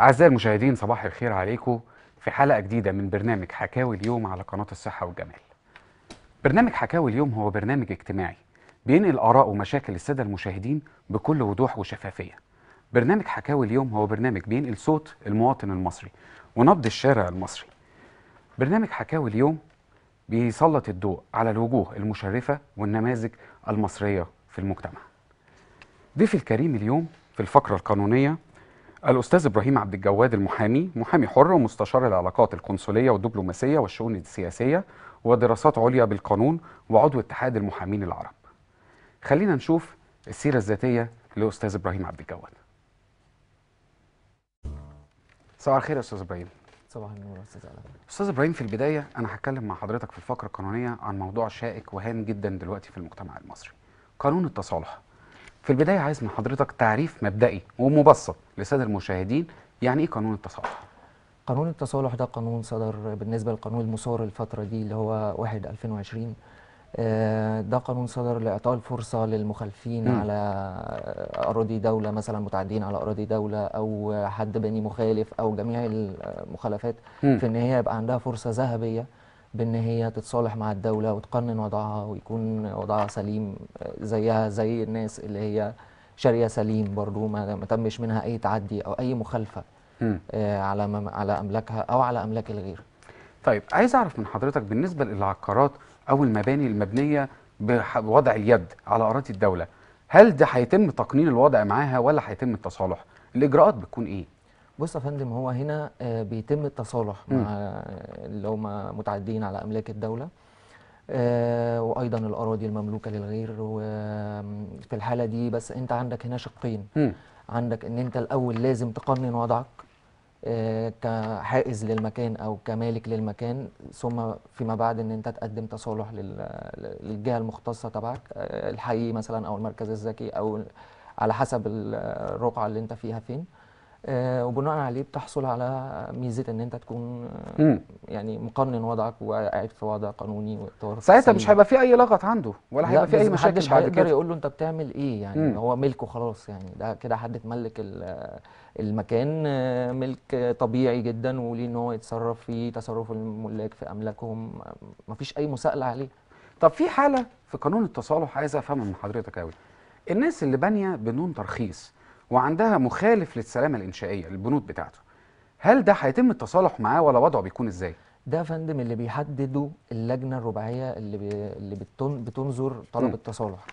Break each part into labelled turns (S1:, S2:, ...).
S1: أعزائي المشاهدين صباح الخير عليكم في حلقة جديدة من برنامج حكاوي اليوم على قناة الصحة والجمال. برنامج حكاوي اليوم هو برنامج اجتماعي بينقل آراء ومشاكل السادة المشاهدين بكل وضوح وشفافية. برنامج حكاوي اليوم هو برنامج بينقل صوت المواطن المصري ونبض الشارع المصري. برنامج حكاوي اليوم بيسلط الضوء على الوجوه المشرفة والنماذج المصرية في المجتمع. ضيفي الكريم اليوم في الفقرة القانونية الأستاذ إبراهيم عبد الجواد المحامي محامي حر ومستشار العلاقات القنصلية والدبلوماسية والشؤون السياسية ودراسات عليا بالقانون وعضو اتحاد المحامين العرب خلينا نشوف السيرة الذاتية لأستاذ إبراهيم عبد الجواد صباح الخير يا أستاذ إبراهيم صباح النور يا أستاذ علاء أستاذ إبراهيم في البداية أنا هتكلم مع حضرتك في الفقرة القانونية عن موضوع شائك وهام جدا دلوقتي في المجتمع المصري قانون التصالح في البداية عايز من حضرتك تعريف مبدئي ومبسط للسادة المشاهدين يعني إيه قانون التصالح؟
S2: قانون التصالح ده قانون صدر بالنسبة للقانون المصور الفترة دي اللي هو 1 2020 آه، ده قانون صدر لإعطاء الفرصة للمخالفين على أراضي دولة مثلا متعدين على أراضي دولة أو حد بني مخالف أو جميع المخالفات في إن هي يبقى عندها فرصة ذهبية بان هي تتصالح مع الدوله وتقنن وضعها ويكون وضعها سليم آه، زيها زي الناس اللي هي شاريه سليم برضو ما تمش منها اي تعدي او اي مخالفه آه، على على املاكها او على املاك الغير.
S1: طيب عايز اعرف من حضرتك بالنسبه للعقارات او المباني المبنيه بوضع اليد على اراضي الدوله، هل ده هيتم تقنين الوضع معاها ولا هيتم التصالح؟ الاجراءات بتكون ايه؟
S2: بص يا فندم هو هنا آه، بيتم التصالح مع اللي هم متعدين على املاك الدوله آه، وايضا الاراضي المملوكه للغير وفي الحاله دي بس انت عندك هنا شقين عندك ان انت الاول لازم تقنن وضعك آه، كحائز للمكان او كمالك للمكان ثم فيما بعد ان انت تقدم تصالح للجهه المختصه تبعك الحي مثلا او المركز الذكي او على حسب الرقعه اللي انت فيها فين آه، وبناء عليه بتحصل على ميزه ان انت تكون آه، مم. يعني مقنن وضعك وقاعد في وضع قانوني واطار ساعتها مش هيبقى
S1: في اي لغط عنده ولا هيبقى في اي مشاكل بعد كده يقول
S2: له انت بتعمل ايه يعني مم. هو ملكه خلاص يعني ده كده حد اتملك المكان آه، ملك طبيعي جدا وليه ان هو يتصرف فيه تصرف الملاك في املاكهم مفيش اي مساءله عليه طب في حاله في قانون التصالح
S1: عايز افهمها من حضرتك قوي الناس اللي بانيه بنون ترخيص وعندها مخالف للسلامه الانشائيه للبنود بتاعته هل ده هيتم التصالح معاه ولا وضعه بيكون ازاي
S2: ده يا فندم اللي بيحدده اللجنه الرباعيه اللي بي اللي بتن بتنظر طلب م. التصالح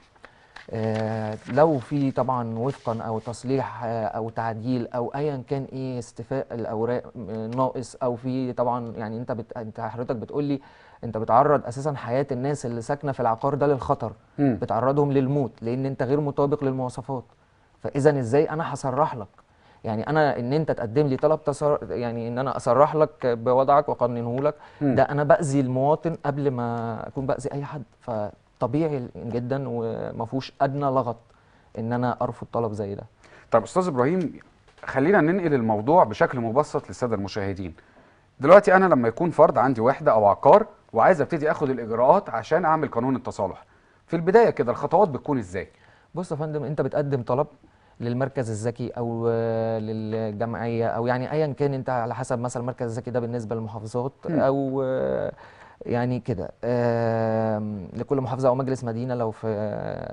S2: آه لو في طبعا وفقا او تصليح آه او تعديل او ايا كان ايه استفاء الاوراق آه، ناقص او في طبعا يعني انت بت... انت حضرتك بتقول لي انت بتعرض اساسا حياه الناس اللي ساكنه في العقار ده للخطر م. بتعرضهم للموت لان انت غير مطابق للمواصفات فاذا ازاي انا هصرح لك يعني انا ان انت تقدم لي طلب تصر... يعني ان انا اصرح لك بوضعك واقننه لك ده انا باذي المواطن قبل ما اكون باذي اي حد فطبيعي جدا وما فيهوش ادنى لغط ان انا ارفض طلب زي ده
S1: طب استاذ ابراهيم خلينا ننقل الموضوع بشكل مبسط للساده المشاهدين دلوقتي انا لما يكون فرد عندي وحده او عقار وعايز ابتدي اخد الاجراءات عشان اعمل قانون التصالح في البدايه كده الخطوات بتكون ازاي
S2: بص يا فندم انت بتقدم طلب للمركز الذكي او آه، للجمعيه او يعني ايا كان انت على حسب مثلا المركز الذكي ده بالنسبه للمحافظات او آه، يعني كده لكل محافظه او مجلس مدينه لو في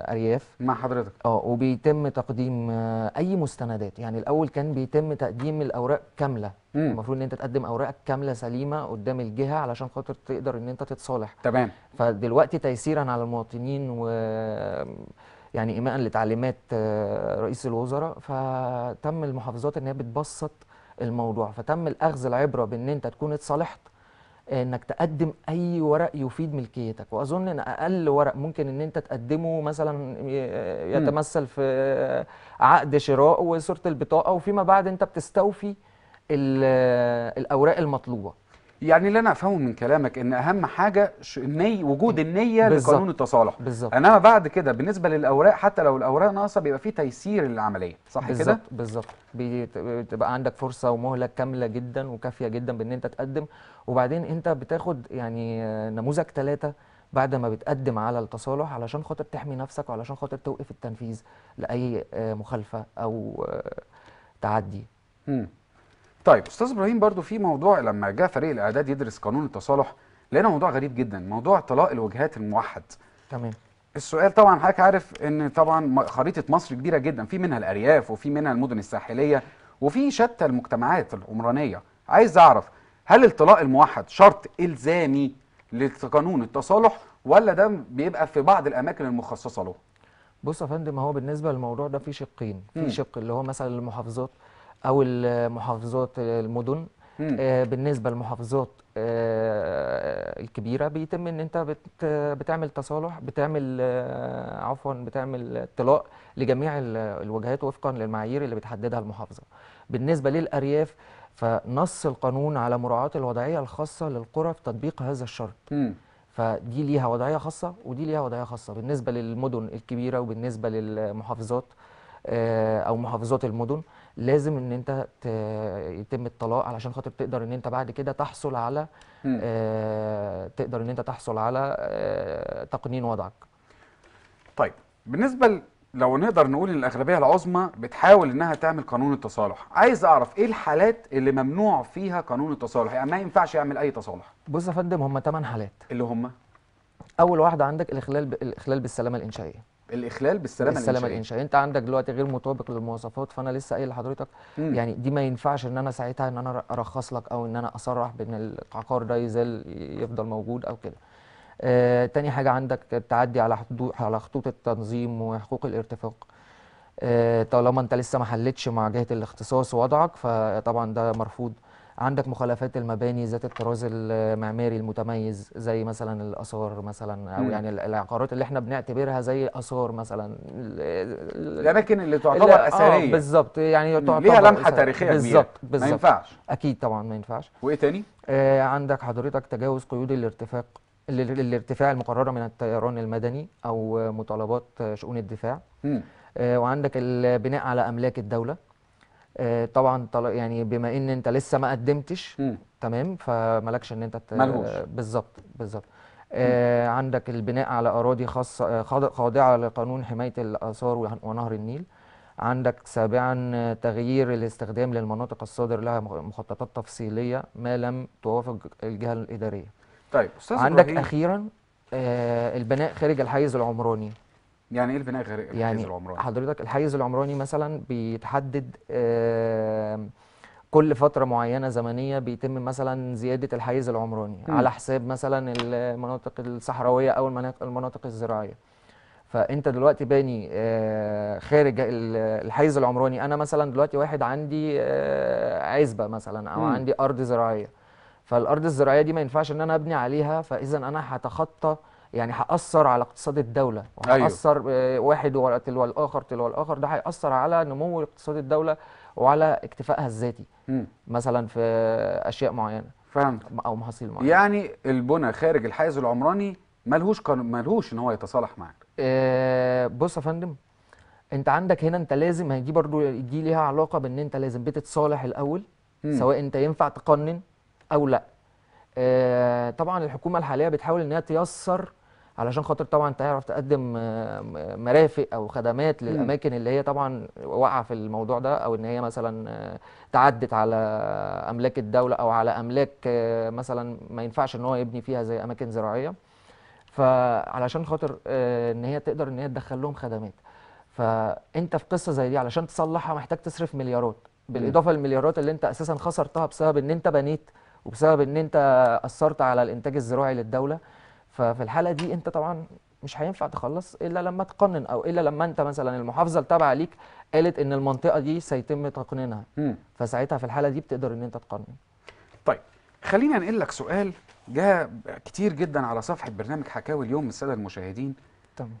S2: ارياف مع حضرتك اه وبيتم تقديم آه، اي مستندات يعني الاول كان بيتم تقديم الاوراق كامله المفروض ان انت تقدم اوراقك كامله سليمه قدام الجهه علشان خاطر تقدر ان انت تتصالح تمام فدلوقتي تيسيرا على المواطنين و... يعني إيماء لتعليمات آه، رئيس الوزراء فتم المحافظات إن هي بتبسط الموضوع فتم الأخذ العبرة بإن أنت تكون اتصالحت انك تقدم اي ورق يفيد ملكيتك واظن ان اقل ورق ممكن ان انت تقدمه مثلا يتمثل في عقد شراء وصوره البطاقه وفيما بعد انت بتستوفي الاوراق المطلوبه يعني اللي انا
S1: افهمه من كلامك ان اهم حاجه ش... الني... وجود النيه بالزبط. لقانون التصالح بالظبط انما بعد
S2: كده بالنسبه للاوراق حتى لو الاوراق ناقصه بيبقى في تيسير للعمليه صح كده بالظبط بتبقى عندك فرصه ومهله كامله جدا وكافيه جدا بان انت تقدم وبعدين انت بتاخد يعني آه، نموذج ثلاثه بعد ما بتقدم على التصالح علشان خاطر تحمي نفسك وعلشان خاطر توقف التنفيذ لاي آه، مخالفه او آه،
S1: تعدي. طيب استاذ ابراهيم برضو في موضوع لما جاء فريق الاعداد يدرس قانون التصالح لقينا موضوع غريب جدا موضوع طلاق الوجهات الموحد تمام السؤال طبعا حضرتك عارف ان طبعا خريطه مصر كبيره جدا في منها الارياف وفي منها المدن الساحليه وفي شتى المجتمعات العمرانيه عايز اعرف هل الطلاق الموحد شرط الزامي لقانون التصالح ولا ده بيبقى في بعض الاماكن المخصصه
S2: له بص يا فندم هو بالنسبه للموضوع ده في شقين في شق اللي هو مثلا المحافظات او المحافظات المدن آه، بالنسبه للمحافظات آه، الكبيره بيتم ان انت بت بتعمل تصالح بتعمل آه، عفوا بتعمل اطلاق لجميع الوجهات وفقا للمعايير اللي بتحددها المحافظه بالنسبه للارياف فنص القانون على مراعاه الوضعيه الخاصه للقرى في تطبيق هذا الشرط فدي ليها وضعيه خاصه ودي ليها وضعيه خاصه بالنسبه للمدن الكبيره وبالنسبه للمحافظات او محافظات المدن لازم ان انت يتم الطلاق علشان خاطر تقدر ان انت بعد كده تحصل على آه تقدر ان انت تحصل على آه تقنين وضعك
S1: طيب بالنسبه لو نقدر نقول ان الاغلبيه العظمى بتحاول انها تعمل قانون التصالح عايز اعرف ايه الحالات اللي ممنوع فيها قانون التصالح يعني ما ينفعش يعمل اي تصالح
S2: بص يا فندم هم 8 حالات اللي هم اول واحده عندك الاخلال الاخلال بالسلامه الانشائيه
S1: الاخلال بالسلامه السلامه الانشائيه
S2: انت عندك دلوقتي غير مطابق للمواصفات فانا لسه قايل لحضرتك يعني دي ما ينفعش ان انا ساعتها ان انا ارخص لك او ان انا اصرح بان العقار ده يزال يفضل موجود او كده آه تاني حاجه عندك التعدي على حدود على خطوط التنظيم وحقوق الارتفاق آه طالما انت لسه ما حلتش مع جهه الاختصاص وضعك فطبعا ده مرفوض عندك مخالفات المباني ذات الطراز المعماري المتميز زي مثلا الاثار مثلا او م. يعني العقارات اللي احنا بنعتبرها زي اثار مثلا الاماكن اللي تعتبر آه، اثريه آه بالظبط يعني تعتبر ليها لمحه تاريخيه بالظبط بالظبط ما ينفعش اكيد طبعا ما ينفعش وايه تاني؟ آه عندك حضرتك تجاوز قيود الارتفاق الارتفاع المقرره من الطيران المدني او مطالبات شؤون الدفاع م. آه وعندك البناء على املاك الدوله آه، طبعا يعني بما ان انت لسه ما قدمتش م. تمام فمالكش ان انت بالظبط بالظبط آه عندك البناء على اراضي خاصه آه، خاضعه لقانون حمايه الاثار ونهر النيل عندك سابعا تغيير الاستخدام للمناطق الصادر لها مخططات تفصيليه ما لم توافق الجهه الاداريه طيب استاذ عندك اخيرا آه البناء خارج الحيز العمراني يعني ايه البناء غير الحيز يعني العمراني؟ حضرتك الحيز العمراني مثلا بيتحدد كل فترة معينة زمنية بيتم مثلا زيادة الحيز العمراني م. على حساب مثلا المناطق الصحراوية أو المناطق, الزراعية فأنت دلوقتي باني آه، خارج الحيز العمراني أنا مثلا دلوقتي واحد عندي آه، عزبة مثلا أو م. عندي أرض زراعية فالأرض الزراعية دي ما ينفعش إن أنا أبني عليها فإذا أنا هتخطى يعني هاثر على اقتصاد الدوله أيوه. وهاثر أيوه. واحد ورا تلو الاخر تلو الاخر ده هياثر على نمو اقتصاد الدوله وعلى اكتفائها الذاتي مثلا في اشياء معينه فهمت او محاصيل معينه
S1: يعني البنى خارج الحيز العمراني ملهوش كان ملهوش ان هو يتصالح معاك
S2: آه بص يا فندم انت عندك هنا انت لازم هي دي برضو دي ليها علاقه بان انت لازم بتتصالح الاول م. سواء انت ينفع تقنن او لا آه، طبعا الحكومه الحاليه بتحاول ان هي تيسر علشان خاطر طبعا تعرف تقدم آه، مرافق او خدمات للاماكن اللي هي طبعا واقعه في الموضوع ده او ان هي مثلا آه، تعدت على املاك الدوله او على املاك مثلا ما ينفعش ان هو يبني فيها زي اماكن زراعيه فعلشان خاطر ان هي تقدر ان هي تدخل لهم خدمات فانت في قصه زي دي علشان تصلحها محتاج تصرف مليارات بالاضافه للمليارات اللي انت اساسا خسرتها بسبب ان انت بنيت وبسبب ان انت اثرت على الانتاج الزراعي للدوله ففي الحاله دي انت طبعا مش هينفع تخلص الا لما تقنن او الا لما انت مثلا المحافظه التابعه ليك قالت ان المنطقه دي سيتم تقنينها فساعتها في الحاله دي بتقدر ان انت تقنن طيب خلينا انقل لك سؤال
S1: جاء كتير جدا على صفحه برنامج حكاوي اليوم من الساده المشاهدين تمام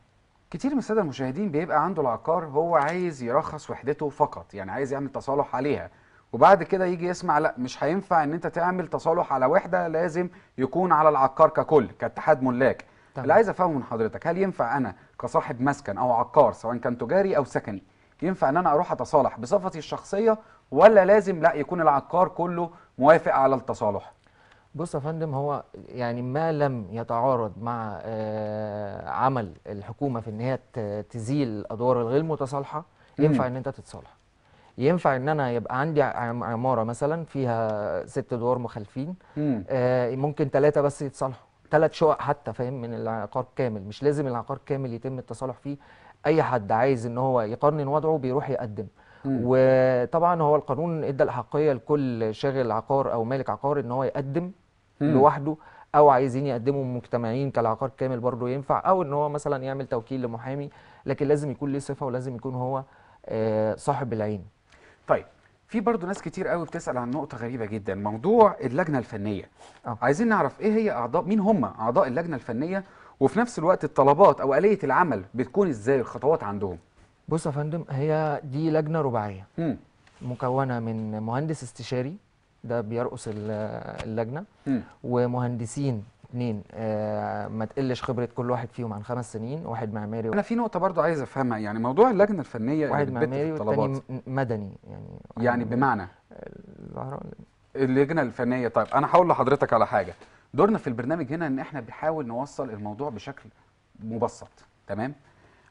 S1: كتير من الساده المشاهدين بيبقى عنده العقار هو عايز يرخص وحدته فقط يعني عايز يعمل تصالح عليها وبعد كده يجي يسمع لا مش هينفع ان انت تعمل تصالح على وحده لازم يكون على العقار ككل كاتحاد ملاك طبعا. اللي عايز افهمه من حضرتك هل ينفع انا كصاحب مسكن او عقار سواء كان تجاري او سكني ينفع ان انا اروح اتصالح بصفتي الشخصيه ولا لازم لا يكون العقار كله موافق على التصالح
S2: بص يا فندم هو يعني ما لم يتعارض مع آه، عمل الحكومه في ان هي تزيل الادوار الغير متصالحه ينفع ان انت تتصالح ينفع ان انا يبقى عندي عماره مثلا فيها ست ادوار مخلفين آه ممكن ثلاثه بس يتصالحوا ثلاث شقق حتى فاهم من العقار كامل مش لازم العقار كامل يتم التصالح فيه اي حد عايز ان هو يقنن وضعه بيروح يقدم مم. وطبعا هو القانون ادى الاحقيه لكل شاغل عقار او مالك عقار ان هو يقدم مم. لوحده او عايزين يقدموا مجتمعين كالعقار كامل برضه ينفع او ان هو مثلا يعمل توكيل لمحامي لكن لازم يكون ليه صفه ولازم يكون هو آه، صاحب العين طيب
S1: في برضه ناس كتير قوي بتسال عن نقطه غريبه جدا موضوع اللجنه الفنيه أوه. عايزين نعرف ايه هي اعضاء مين هم اعضاء اللجنه الفنيه وفي نفس الوقت الطلبات او آلية العمل بتكون ازاي الخطوات عندهم
S2: بص يا فندم هي دي لجنه رباعيه مكونه من مهندس استشاري ده بيرقص اللجنه مم. ومهندسين اثنين آه، ما تقلش خبره كل واحد فيهم عن خمس سنين واحد معماري انا في نقطه برضو عايز افهمها يعني موضوع اللجنه الفنيه واحد معماري والتاني مدني يعني يعني
S1: بمعنى اللجنه الفنيه طيب انا هقول لحضرتك على حاجه دورنا في البرنامج هنا ان احنا بنحاول نوصل الموضوع بشكل مبسط تمام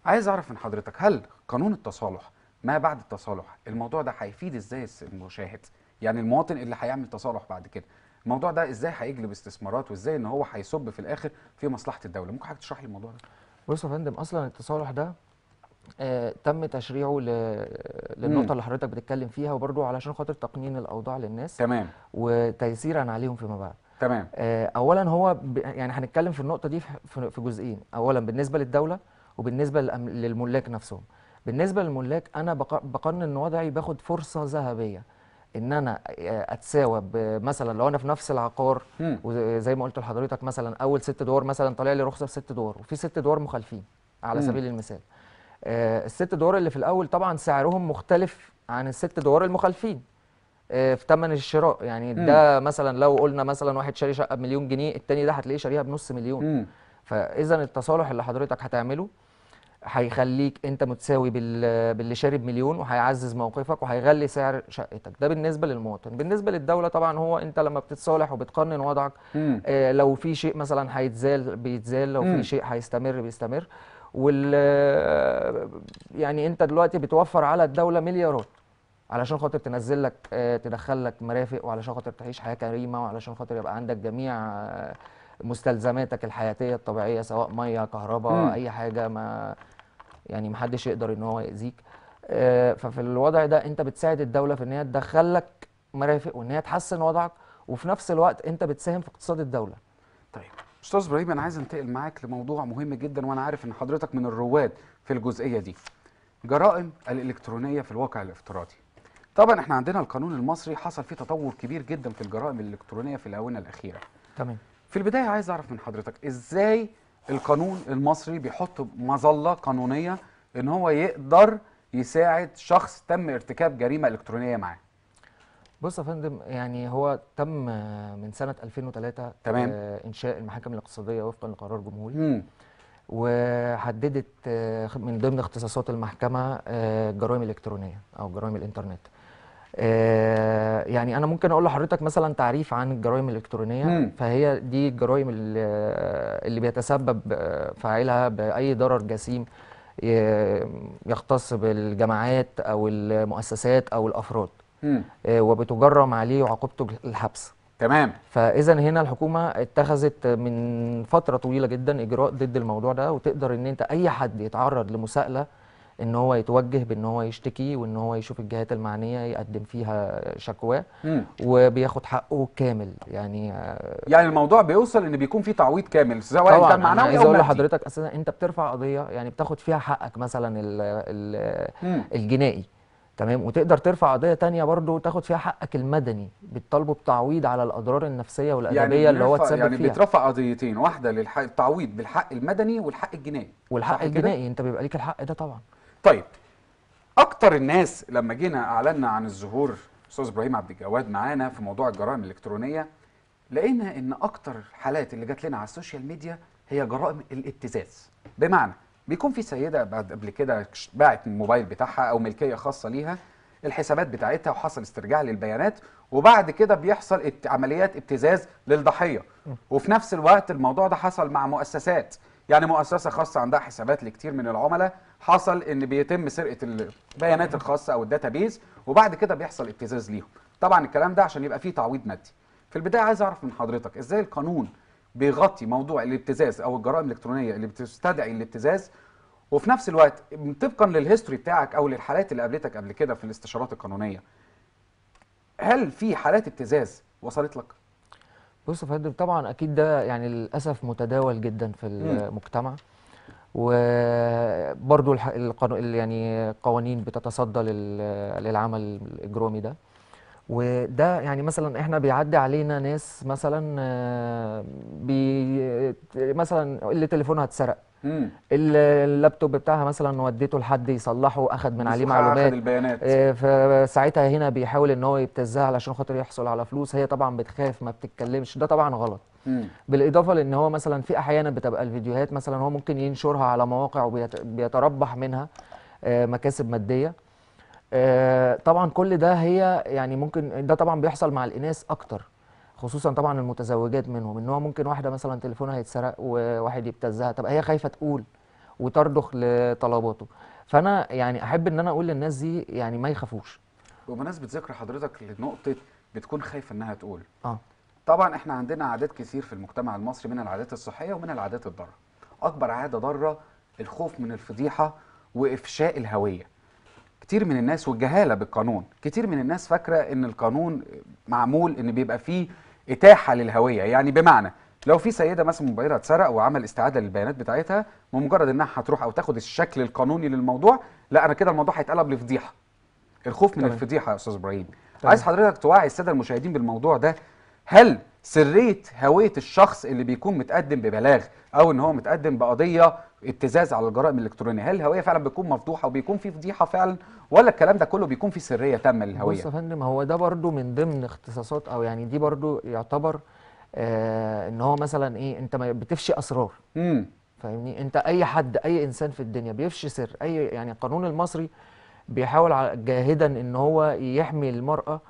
S1: عايز اعرف من حضرتك هل قانون التصالح ما بعد التصالح الموضوع ده هيفيد ازاي المشاهد يعني المواطن اللي هيعمل تصالح بعد كده الموضوع ده ازاي هيجلب استثمارات وازاي ان هو هيصب في الاخر في مصلحه الدوله ممكن حضرتك تشرح لي الموضوع ده
S2: بص يا فندم اصلا التصالح ده آه تم تشريعه للنقطه اللي حضرتك بتتكلم فيها وبرده علشان خاطر تقنين الاوضاع للناس تمام وتيسيرا عليهم فيما بعد تمام آه اولا هو يعني هنتكلم في النقطه دي في, جزئين اولا بالنسبه للدوله وبالنسبه للملاك نفسهم بالنسبه للملاك انا بقنن وضعي باخد فرصه ذهبيه ان انا آه، اتساوى مثلا لو انا في نفس العقار وزي ما قلت لحضرتك مثلا اول ست دور مثلا طالع لي رخصه بست دور وفي ست دور مخالفين على سبيل المثال آه، الست دور اللي في الاول طبعا سعرهم مختلف عن الست دور المخالفين آه، في ثمن الشراء يعني مم. ده مثلا لو قلنا مثلا واحد شاري شقه بمليون جنيه الثاني ده هتلاقيه شاريها بنص مليون مم. فاذا التصالح اللي حضرتك هتعمله هيخليك انت متساوي باللي شارب مليون وهيعزز موقفك وهيغلي سعر شقتك ده بالنسبه للمواطن بالنسبه للدوله طبعا هو انت لما بتتصالح وبتقنن وضعك آه لو في شيء مثلا هيتزال بيتزال لو في شيء هيستمر بيستمر وال يعني انت دلوقتي بتوفر على الدوله مليارات علشان خاطر تنزل لك آه تدخل لك مرافق وعلشان خاطر تعيش حياه كريمه وعلشان خاطر يبقى عندك جميع آه مستلزماتك الحياتيه الطبيعيه سواء ميه كهرباء اي حاجه ما يعني محدش يقدر ان هو ياذيك آه، ففي الوضع ده انت بتساعد الدوله في ان هي تدخل لك مرافق وان هي تحسن وضعك وفي نفس الوقت انت بتساهم في اقتصاد الدوله.
S1: طيب استاذ ابراهيم انا عايز انتقل معاك لموضوع مهم جدا وانا عارف ان حضرتك من الرواد في الجزئيه دي. جرائم الالكترونيه في الواقع الافتراضي. طبعا احنا عندنا القانون المصري حصل فيه تطور كبير جدا في الجرائم الالكترونيه في الاونه الاخيره. تمام. في البدايه عايز اعرف من حضرتك ازاي القانون المصري بيحط مظله قانونيه ان هو يقدر يساعد شخص تم ارتكاب جريمه الكترونيه معاه
S2: بص يا فندم يعني هو تم من سنه 2003 تمام آه، انشاء المحاكم الاقتصاديه وفقا لقرار جمهوري مم. وحددت آه، من ضمن اختصاصات المحكمه الجرائم آه، الالكترونيه او جرائم الانترنت آه، يعني انا ممكن اقول لحضرتك مثلا تعريف عن الجرائم الالكترونيه مم. فهي دي الجرائم آه، اللي بيتسبب فاعلها باي ضرر جسيم يختص بالجماعات او المؤسسات او الافراد مم. آه، وبتجرم عليه وعقوبته الحبس تمام فاذا هنا الحكومه اتخذت من فتره طويله جدا اجراء ضد الموضوع ده وتقدر ان انت اي حد يتعرض لمساءله ان هو يتوجه بان هو يشتكي وان هو يشوف الجهات المعنيه يقدم فيها شكواه وبياخد حقه كامل يعني آه، يعني الموضوع بيوصل ان بيكون في تعويض كامل سواء كان معنوي او عايز اقول لحضرتك اساسا انت بترفع قضيه يعني بتاخد فيها حقك مثلا الـ الـ الجنائي تمام وتقدر ترفع قضيه تانية برضه تاخد فيها حقك المدني بتطالبه بتعويض على الاضرار النفسيه والادبيه يعني اللي هو اتسبب يعني فيها يعني
S1: بيترفع قضيتين واحده للتعويض بالحق المدني والحق الجنائي والحق الجنائي
S2: انت بيبقى ليك الحق ده طبعا
S1: طيب اكتر الناس لما جينا اعلنا عن الظهور استاذ ابراهيم عبد الجواد معانا في موضوع الجرائم الالكترونيه لقينا ان اكتر الحالات اللي جات لنا على السوشيال ميديا هي جرائم الابتزاز بمعنى بيكون في سيده بعد قبل كده باعت الموبايل بتاعها او ملكيه خاصه ليها الحسابات بتاعتها وحصل استرجاع للبيانات وبعد كده بيحصل عمليات ابتزاز للضحيه وفي نفس الوقت الموضوع ده حصل مع مؤسسات يعني مؤسسه خاصه عندها حسابات لكتير من العملاء حصل ان بيتم سرقه البيانات الخاصه او الداتا بيز وبعد كده بيحصل ابتزاز ليهم طبعا الكلام ده عشان يبقى فيه تعويض مادي في البدايه عايز اعرف من حضرتك ازاي القانون بيغطي موضوع الابتزاز او الجرائم الالكترونيه اللي بتستدعي الابتزاز وفي نفس الوقت طبقا للهيستوري بتاعك او للحالات اللي قابلتك قبل كده في الاستشارات القانونيه هل في حالات ابتزاز وصلت لك
S2: بص يا فندم طبعا اكيد ده يعني للاسف متداول جدا في المجتمع وبرضو القانون يعني قوانين بتتصدى للعمل الاجرامي ده وده يعني مثلا احنا بيعدي علينا ناس مثلا آه، بي مثلا اللي تليفونها اتسرق اللابتوب بتاعها مثلا وديته لحد يصلحه اخد من عليه معلومات أخد البيانات آه، فساعتها هنا بيحاول ان هو يبتزها علشان خاطر يحصل على فلوس هي طبعا بتخاف ما بتتكلمش ده طبعا غلط بالاضافه لان هو مثلا في احيانا بتبقى الفيديوهات مثلا هو ممكن ينشرها على مواقع وبيتربح منها آه، مكاسب ماديه آه، طبعا كل ده هي يعني ممكن ده طبعا بيحصل مع الاناث اكتر خصوصا طبعا المتزوجات منهم ان هو ممكن واحده مثلا تليفونها يتسرق وواحد يبتزها تبقى هي خايفه تقول وترضخ لطلباته فانا يعني احب ان انا اقول للناس دي يعني ما يخافوش
S1: بمناسبه ذكر حضرتك لنقطه بتكون خايفه انها تقول اه طبعا احنا عندنا عادات كثير في المجتمع المصري من العادات الصحيه ومن العادات الضاره اكبر عاده ضاره الخوف من الفضيحه وافشاء الهويه كتير من الناس والجهاله بالقانون كتير من الناس فاكره ان القانون معمول ان بيبقى فيه اتاحه للهويه يعني بمعنى لو في سيده مثلا موبايلها اتسرق وعمل استعاده للبيانات بتاعتها بمجرد انها هتروح او تاخد الشكل القانوني للموضوع لا انا كده الموضوع هيتقلب لفضيحه الخوف من طبعا. الفضيحه يا استاذ ابراهيم عايز حضرتك توعي الساده المشاهدين بالموضوع ده هل سريه هويه الشخص اللي بيكون متقدم ببلاغ او ان هو متقدم بقضيه ابتزاز على الجرائم الالكترونيه هل الهويه فعلا بتكون مفضوحه وبيكون في فضيحه فعلا ولا الكلام ده كله بيكون في سريه تامه للهويه بص يا
S2: فندم هو ده برضو من ضمن اختصاصات او يعني دي برضو يعتبر آه ان هو مثلا ايه انت ما بتفشي اسرار امم فاهمني انت اي حد اي انسان في الدنيا بيفشي سر اي يعني القانون المصري بيحاول جاهدا ان هو يحمي المراه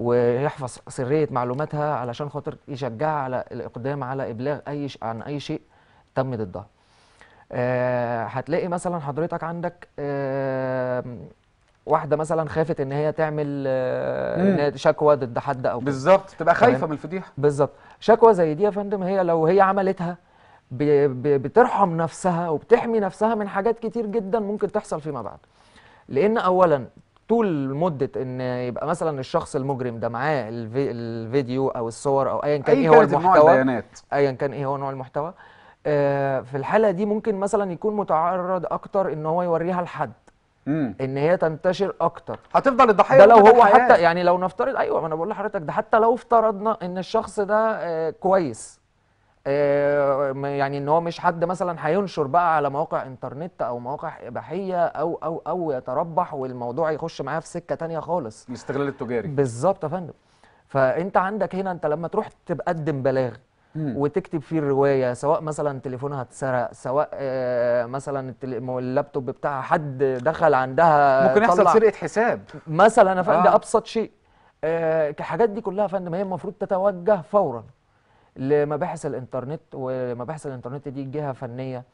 S2: ويحفظ سريه معلوماتها علشان خاطر يشجعها على الاقدام على ابلاغ اي ش... عن اي شيء تم ضدها. آه هتلاقي مثلا حضرتك عندك آه واحده مثلا خافت ان هي تعمل آه شكوى ضد حد او بالظبط تبقى خايفه من الفضيحه بالظبط شكوى زي دي يا فندم هي لو هي عملتها بترحم نفسها وبتحمي نفسها من حاجات كتير جدا ممكن تحصل فيما بعد لان اولا طول مده ان يبقى مثلا الشخص المجرم ده معاه الفي... الفيديو او الصور او ايا كان أي ايه هو المحتوى ايا كان ايه هو نوع المحتوى آه في الحاله دي ممكن مثلا يكون متعرض اكتر ان هو يوريها لحد مم. ان هي تنتشر اكتر هتفضل الضحيه ده لو هو حتى يعني لو نفترض ايوه ما انا بقول لحضرتك ده حتى لو افترضنا ان الشخص ده آه كويس آه، يعني ان هو مش حد مثلا هينشر بقى على مواقع انترنت او مواقع اباحيه او او او يتربح والموضوع يخش معاه في سكه تانية خالص الاستغلال التجاري بالظبط يا فندم فانت عندك هنا انت لما تروح تقدم بلاغ وتكتب فيه الروايه سواء مثلا تليفونها اتسرق سواء آه، مثلا اللابتوب بتاعها حد دخل عندها ممكن يحصل سرقه حساب مثلا يا فندم آه. ابسط شيء آه، الحاجات دي كلها يا فندم هي المفروض تتوجه فورا لمباحث الانترنت ومباحث الانترنت دي جهه فنيه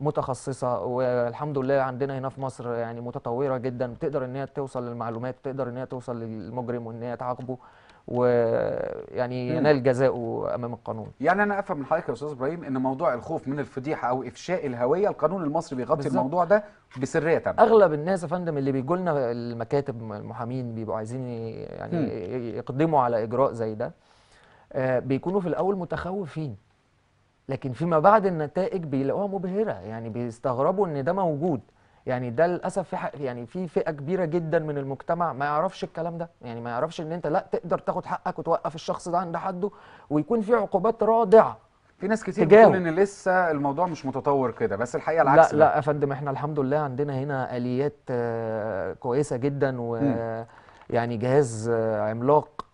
S2: متخصصه والحمد لله عندنا هنا في مصر يعني متطوره جدا بتقدر ان هي توصل للمعلومات بتقدر ان هي توصل للمجرم وان هي تعاقبه ويعني ينال جزاؤه امام القانون. يعني انا افهم من حضرتك
S1: يا استاذ ابراهيم ان موضوع الخوف من الفضيحه او افشاء الهويه القانون المصري بيغطي الموضوع ده
S2: بسريه تامه. اغلب الناس يا فندم اللي بيجوا لنا المكاتب المحامين بيبقوا عايزين يعني م. يقدموا على اجراء زي ده آه، بيكونوا في الاول متخوفين لكن فيما بعد النتائج بيلاقوها مبهره يعني بيستغربوا ان ده موجود يعني ده للاسف في حق يعني في فئه كبيره جدا من المجتمع ما يعرفش الكلام ده يعني ما يعرفش ان انت لا تقدر تاخد حقك وتوقف الشخص ده عند حده ويكون في عقوبات رادعه في ناس كتير بتقول ان لسه الموضوع مش
S1: متطور كده بس الحقيقه العكس لا لا يا
S2: فندم احنا الحمد لله عندنا هنا اليات آه، كويسه جدا ويعني جهاز آه، عملاق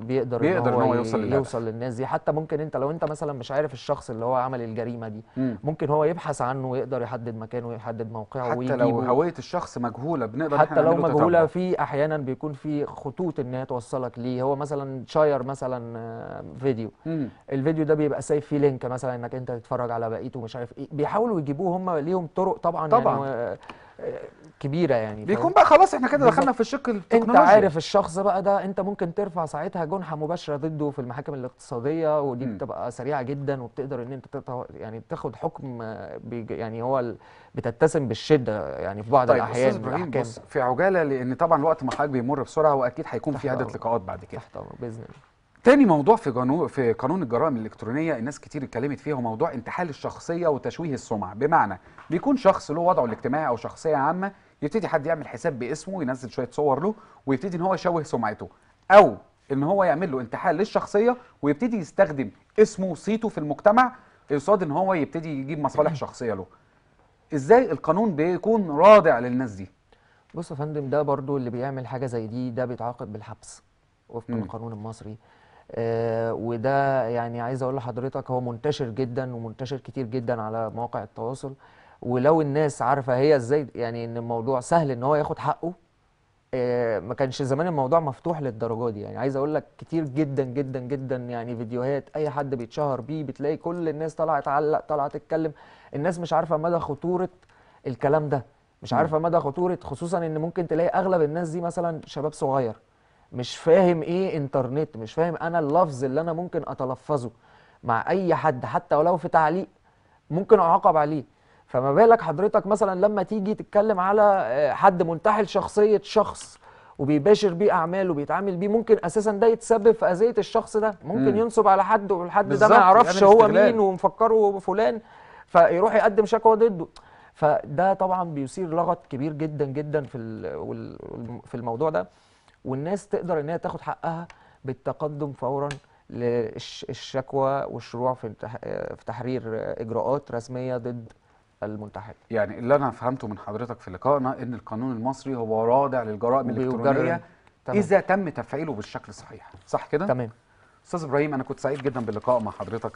S2: بيقدر, بيقدر ان هو, إن هو يوصل, يوصل للناس دي حتى ممكن انت لو انت مثلا مش عارف الشخص اللي هو عمل الجريمه دي مم. ممكن هو يبحث عنه ويقدر يحدد مكانه ويحدد موقعه حتى ويجيبه. لو هويه
S1: الشخص مجهوله بنقدر حتى لو مجهوله
S2: في احيانا بيكون في خطوط ان هي توصلك ليه هو مثلا شاير مثلا آه، فيديو مم. الفيديو ده بيبقى سايب فيه لينك مثلا انك انت تتفرج على بقيته مش عارف ايه بيحاولوا يجيبوه هم ليهم طرق طبعا يعني. طبعا يعني كبيره يعني بيكون بقى خلاص احنا كده دخلنا في الشق التكنولوجي انت عارف الشخص بقى ده انت ممكن ترفع ساعتها جنحه مباشره ضده في المحاكم الاقتصاديه ودي م. بتبقى سريعه جدا وبتقدر ان انت يعني تاخد حكم يعني هو بتتسم بالشده يعني في بعض طيب الاحيان استاذ ابراهيم بص
S1: في عجاله لان طبعا الوقت ما حضرتك بيمر بسرعه واكيد هيكون في عده لقاءات بعد كده تحت باذن الله تاني موضوع في قانون في قانون الجرائم الالكترونيه الناس كتير اتكلمت فيها هو موضوع انتحال الشخصيه وتشويه السمعه بمعنى بيكون شخص له وضعه الاجتماعي او شخصيه عامه يبتدي حد يعمل حساب باسمه وينزل شويه صور له ويبتدي ان هو يشوه سمعته او ان هو يعمل له انتحال للشخصيه ويبتدي يستخدم اسمه وصيته في المجتمع قصاد ان هو يبتدي يجيب مصالح شخصيه له ازاي القانون بيكون
S2: رادع للناس دي بص يا فندم ده برضو اللي بيعمل حاجه زي دي ده بيتعاقب بالحبس وفقا للقانون المصري آه، وده يعني عايز اقول لحضرتك هو منتشر جدا ومنتشر كتير جدا على مواقع التواصل ولو الناس عارفه هي ازاي يعني ان الموضوع سهل ان هو ياخد حقه آه، ما كانش زمان الموضوع مفتوح للدرجه دي يعني عايز اقول لك كتير جدا جدا جدا يعني فيديوهات اي حد بيتشهر بيه بتلاقي كل الناس طالعه تعلق طالعه تتكلم الناس مش عارفه مدى خطوره الكلام ده مش عارفه مدى خطوره خصوصا ان ممكن تلاقي اغلب الناس دي مثلا شباب صغير مش فاهم ايه انترنت مش فاهم انا اللفظ اللي انا ممكن اتلفظه مع اي حد حتى ولو في تعليق ممكن اعاقب عليه فما بالك حضرتك مثلا لما تيجي تتكلم على آه، حد منتحل شخصيه شخص وبيباشر بيه اعماله وبيتعامل بيه ممكن اساسا ده يتسبب في اذيه الشخص ده ممكن مم. ينصب على حد والحد ده ما يعرفش يعني هو مين ومفكره فلان فيروح يقدم شكوى ضده فده طبعا بيثير لغط كبير جدا جدا في في الموضوع ده والناس تقدر ان هي تاخد حقها بالتقدم فورا للشكوى والشروع في في تحرير اجراءات رسميه ضد الملتحق يعني اللي انا فهمته من
S1: حضرتك في لقائنا ان القانون المصري هو رادع للجرائم الالكترونيه اذا تم تفعيله بالشكل الصحيح صح كده تمام استاذ ابراهيم انا كنت سعيد جدا باللقاء مع حضرتك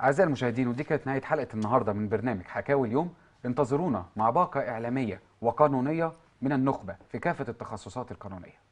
S1: اعزائي المشاهدين ودي كانت نهايه حلقه النهارده من برنامج حكاوي اليوم انتظرونا مع باقه اعلاميه وقانونيه من النخبه في كافه التخصصات القانونيه